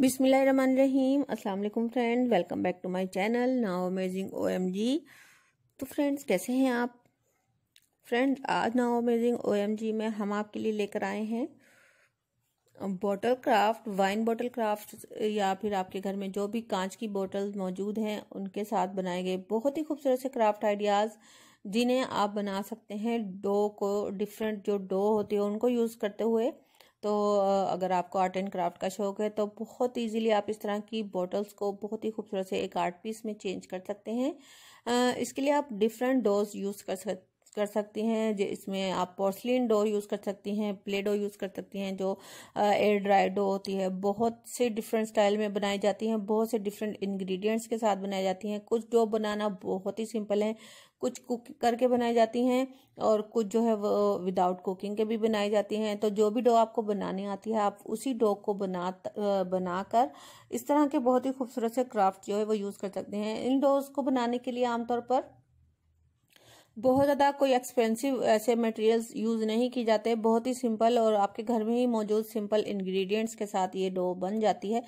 बिसमीम असलम friend welcome back to my channel now amazing जी तो फ्रेंड्स कैसे हैं आप फ्रेंड्स आज now amazing O M G में हम आपके लिए लेकर आए हैं bottle craft wine bottle craft या फिर आपके घर में जो भी कांच की बोटल मौजूद हैं उनके साथ बनाए गए बहुत ही खूबसूरत से क्राफ्ट आइडियाज़ जिन्हें आप बना सकते हैं डो को डिफरेंट जो डो होते हैं उनको यूज़ करते हुए तो अगर आपको आर्ट एंड क्राफ्ट का शौक है तो बहुत इजीली आप इस तरह की बॉटल्स को बहुत ही खूबसूरत से एक आर्ट पीस में चेंज कर सकते हैं इसके लिए आप डिफरेंट डोज यूज़ कर सकते कर सकती हैं इसमें आप पोर्सलिन डो यूज़ कर सकती हैं प्ले डो यूज़ कर सकती हैं जो एयर ड्राई डो होती है बहुत से डिफरेंट स्टाइल में बनाई जाती हैं बहुत से डिफरेंट इन्ग्रीडियंट्स के साथ बनाई जाती हैं कुछ डो बनाना बहुत ही सिंपल है कुछ कुक करके बनाई जाती हैं और कुछ जो है वो विदाउट कुकिंग के भी बनाई जाती हैं तो जो भी डो आपको बनानी आती है आप उसी डो को बना बनाकर इस तरह के बहुत ही खूबसूरत से क्राफ्ट जो है वो यूज़ कर सकते हैं इन डोज को बनाने के लिए आमतौर पर बहुत ज़्यादा कोई एक्सपेंसिव ऐसे मटेरियल्स यूज़ नहीं की जाते बहुत ही सिंपल और आपके घर में ही मौजूद सिंपल इंग्रेडिएंट्स के साथ ये डो बन जाती है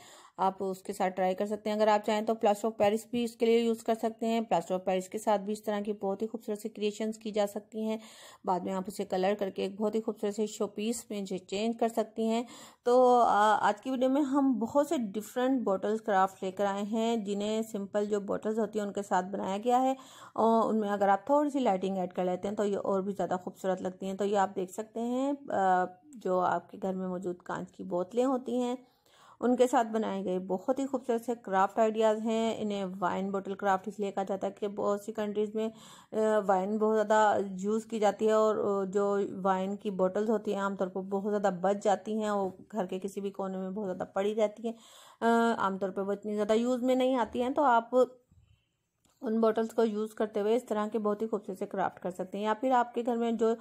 आप उसके साथ ट्राई कर सकते हैं अगर आप चाहें तो प्लास्टर ऑफ पेरिस भी इसके लिए यूज़ कर सकते हैं प्लास्टर ऑफ पेरिस के साथ भी इस तरह की बहुत ही खूबसूरत सी क्रिएशन की जा सकती हैं बाद में आप उसे कलर करके एक बहुत ही खूबसूरत से शो पीस में चेंज कर सकती हैं तो आज की वीडियो में हम बहुत से डिफरेंट बॉटल्स क्राफ्ट लेकर आए हैं जिन्हें सिंपल जो बॉटल्स होती हैं उनके साथ बनाया गया है और उनमें अगर आप थोड़ी सी लाइटिंग ऐड कर लेते हैं तो ये और भी ज़्यादा खूबसूरत लगती हैं तो ये आप देख सकते हैं जो आपके घर में मौजूद कांच की बोतलें होती हैं उनके साथ बनाए गए बहुत ही खूबसूरत से क्राफ्ट आइडियाज़ हैं इन्हें वाइन बोटल क्राफ्ट इसलिए कहा जाता है कि बहुत सी कंट्रीज़ में वाइन बहुत ज़्यादा यूज़ की जाती है और जो वाइन की बोटल्स होती हैं आमतौर पर बहुत ज़्यादा बच जाती हैं वो घर के किसी भी कोने में बहुत ज़्यादा पड़ी रहती हैं आमतौर पर वो इतनी ज़्यादा यूज़ में नहीं आती हैं तो आप उन बॉटल्स को यूज़ करते हुए इस तरह के बहुत ही खूबसूरत से क्राफ्ट कर सकते हैं या फिर आपके घर में जो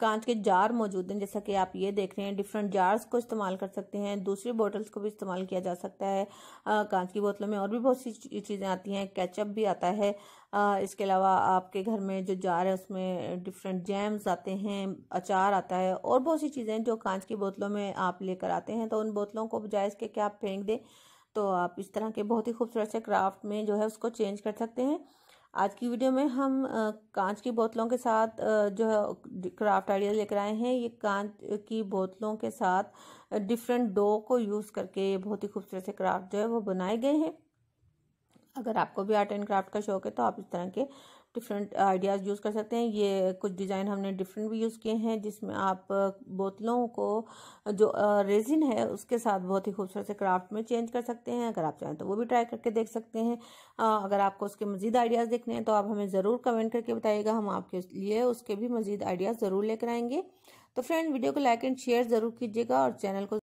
कांच के जार मौजूद हैं जैसा कि आप ये देख रहे हैं डिफरेंट जार्स को इस्तेमाल कर सकते हैं दूसरी बॉटल्स को भी इस्तेमाल किया जा सकता है कांच की बोतलों में और भी बहुत सी चीज़ें आती हैं कैचअप भी आता है आ, इसके अलावा आपके घर में जो जार है उसमें डिफरेंट जैम्स आते हैं अचार आता है और बहुत सी चीज़ें जो कांच की बोतलों में आप लेकर आते हैं तो उन बोतलों को बजाय इसके क्या आप फेंक दें तो आप इस तरह के बहुत ही खूबसूरत से क्राफ्ट में जो है उसको चेंज कर सकते हैं आज की वीडियो में हम कांच की बोतलों के साथ जो है क्राफ्ट आइडिया लेकर आए हैं ये कांच की बोतलों के साथ डिफरेंट डो को यूज़ करके बहुत ही खूबसूरत से क्राफ्ट जो है वो बनाए गए हैं अगर आपको भी आर्ट एंड क्राफ्ट का शौक है तो आप इस तरह के डिफरेंट आइडियाज़ यूज़ कर सकते हैं ये कुछ डिज़ाइन हमने डिफरेंट भी यूज़ किए हैं जिसमें आप बोतलों को जो रेजिन है उसके साथ बहुत ही खूबसूरत से क्राफ्ट में चेंज कर सकते हैं अगर आप चाहें तो वो भी ट्राई करके देख सकते हैं अगर आपको उसके मज़ीद आइडियाज़ देखने हैं तो आप हमें ज़रूर कमेंट करके बताइएगा हम आपके लिए उसके भी मज़ीद आइडियाज़ ज़रूर लेकर आएंगे तो फ्रेंड वीडियो को लाइक एंड शेयर ज़रूर कीजिएगा और चैनल को